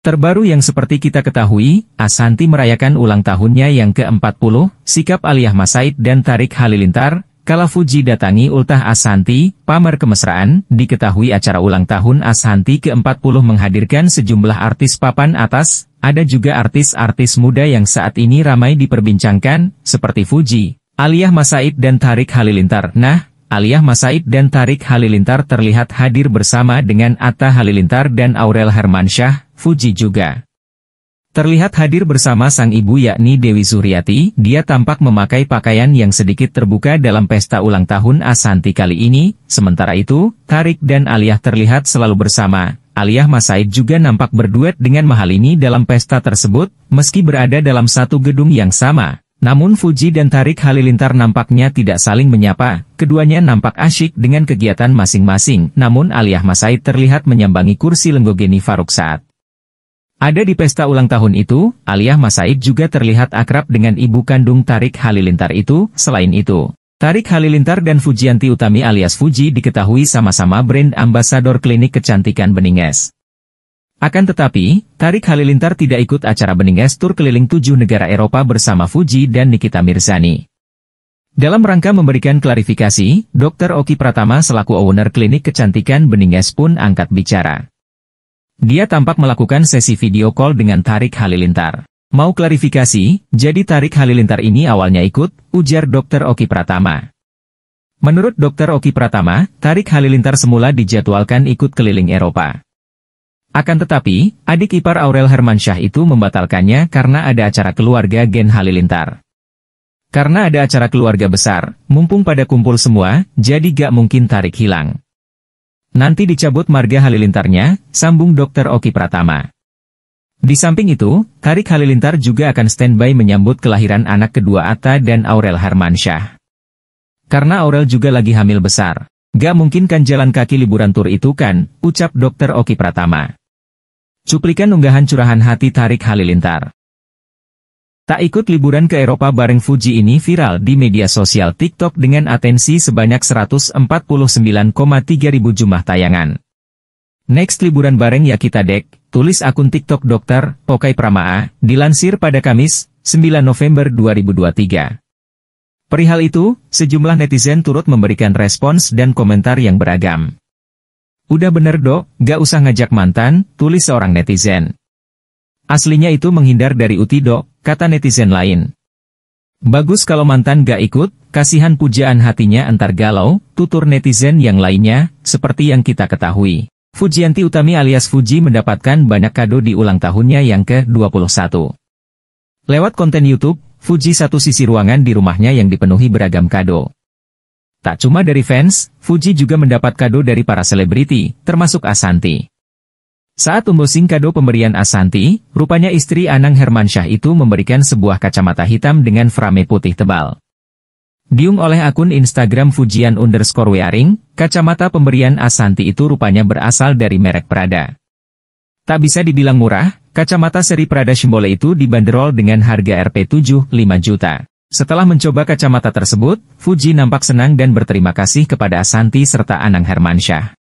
Terbaru yang seperti kita ketahui, Asanti merayakan ulang tahunnya yang ke-40, sikap Aliyah Masaid dan Tarik Halilintar, kala Fuji datangi ultah Asanti, pamer kemesraan, diketahui acara ulang tahun Asanti ke-40 menghadirkan sejumlah artis papan atas, ada juga artis-artis muda yang saat ini ramai diperbincangkan, seperti Fuji, Aliyah Masaid dan Tarik Halilintar. Nah, Aliyah Masaid dan Tarik Halilintar terlihat hadir bersama dengan Atta Halilintar dan Aurel Hermansyah, Fuji juga. Terlihat hadir bersama sang ibu yakni Dewi Suryati, dia tampak memakai pakaian yang sedikit terbuka dalam pesta ulang tahun Asanti kali ini, sementara itu, Tarik dan Aliyah terlihat selalu bersama. Aliyah Masaid juga nampak berduet dengan Mahalini dalam pesta tersebut, meski berada dalam satu gedung yang sama. Namun Fuji dan Tarik Halilintar nampaknya tidak saling menyapa, keduanya nampak asyik dengan kegiatan masing-masing, namun Aliyah Masaid terlihat menyambangi kursi lenggogeni Faruk saat. Ada di pesta ulang tahun itu, Aliyah Masaid juga terlihat akrab dengan ibu kandung Tarik Halilintar itu, selain itu. Tarik Halilintar dan Fujianti Utami alias Fuji diketahui sama-sama brand ambasador klinik kecantikan Beninges. Akan tetapi, Tarik Halilintar tidak ikut acara Beninges Tour keliling tujuh negara Eropa bersama Fuji dan Nikita Mirzani. Dalam rangka memberikan klarifikasi, Dr. Oki Pratama selaku owner klinik kecantikan Beninges pun angkat bicara. Dia tampak melakukan sesi video call dengan Tarik Halilintar. Mau klarifikasi, jadi Tarik Halilintar ini awalnya ikut, ujar Dr. Oki Pratama. Menurut Dr. Oki Pratama, Tarik Halilintar semula dijadwalkan ikut keliling Eropa. Akan tetapi, adik ipar Aurel Hermansyah itu membatalkannya karena ada acara keluarga Gen Halilintar. Karena ada acara keluarga besar, mumpung pada kumpul semua, jadi gak mungkin tarik hilang. Nanti dicabut marga Halilintarnya, sambung Dr. Oki Pratama. Di samping itu, Tarik Halilintar juga akan standby menyambut kelahiran anak kedua Atta dan Aurel Hermansyah. Karena Aurel juga lagi hamil besar. Gak mungkin kan jalan kaki liburan tur itu kan, ucap Dr. Oki Pratama. Cuplikan unggahan curahan hati Tarik Halilintar. Tak ikut liburan ke Eropa bareng Fuji ini viral di media sosial TikTok dengan atensi sebanyak 149,3 ribu jumlah tayangan. Next liburan bareng ya kita dek, tulis akun TikTok dokter, Pokai Pramaa, dilansir pada Kamis, 9 November 2023. Perihal itu, sejumlah netizen turut memberikan respons dan komentar yang beragam. Udah bener dok, gak usah ngajak mantan, tulis seorang netizen. Aslinya itu menghindar dari Uti dok, kata netizen lain. Bagus kalau mantan gak ikut, kasihan pujaan hatinya antar galau, tutur netizen yang lainnya, seperti yang kita ketahui. Fujianti Utami alias Fuji mendapatkan banyak kado di ulang tahunnya yang ke-21. Lewat konten YouTube, Fuji satu sisi ruangan di rumahnya yang dipenuhi beragam kado. Tak cuma dari fans, Fuji juga mendapat kado dari para selebriti, termasuk Asanti. Saat unboxing kado pemberian Asanti, rupanya istri Anang Hermansyah itu memberikan sebuah kacamata hitam dengan frame putih tebal. Diung oleh akun Instagram Fujian underscore wearing, kacamata pemberian Asanti itu rupanya berasal dari merek Prada. Tak bisa dibilang murah, kacamata seri Prada Shimbole itu dibanderol dengan harga Rp7,5 juta. Setelah mencoba kacamata tersebut, Fuji nampak senang dan berterima kasih kepada Asanti serta Anang Hermansyah.